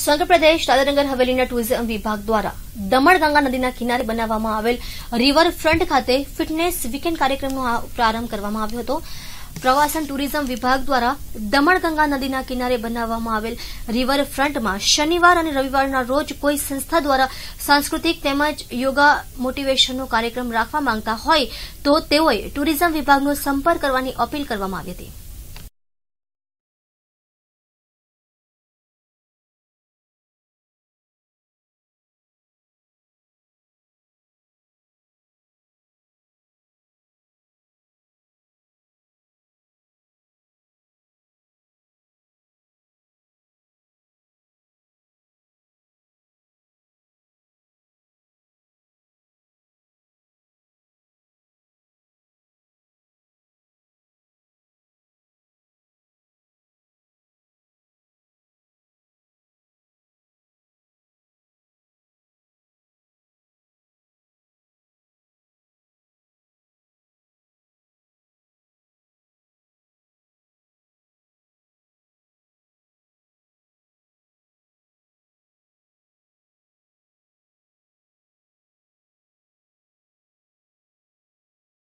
સંઘ પ્રદેશ દાદરનગર હવેલીના ટુરિઝમ વિભાગ દ્વારા દમણગંગા નદીના કિનારે બનાવવામાં આવેલ રિવરફ્રન્ટ ખાતે ફિટનેસ વીકેન્ડ કાર્યક્રમનો પ્રારંભ કરવામાં આવ્યો હતો પ્રવાસન ટુરિઝમ વિભાગ દ્વારા દમણગંગા નદીના કિનારે બનાવવામાં આવેલ રિવરફ્રન્ટમાં શનિવાર અને રવિવારના રોજ કોઈ સંસ્થા દ્વારા સાંસ્કૃતિક તેમજ યોગા મોટિવેશનનો કાર્યક્રમ રાખવા માંગતા હોય તો તેઓએ ટુરિઝમ વિભાગનો સંપર્ક કરવાની અપીલ કરવામાં આવી હતી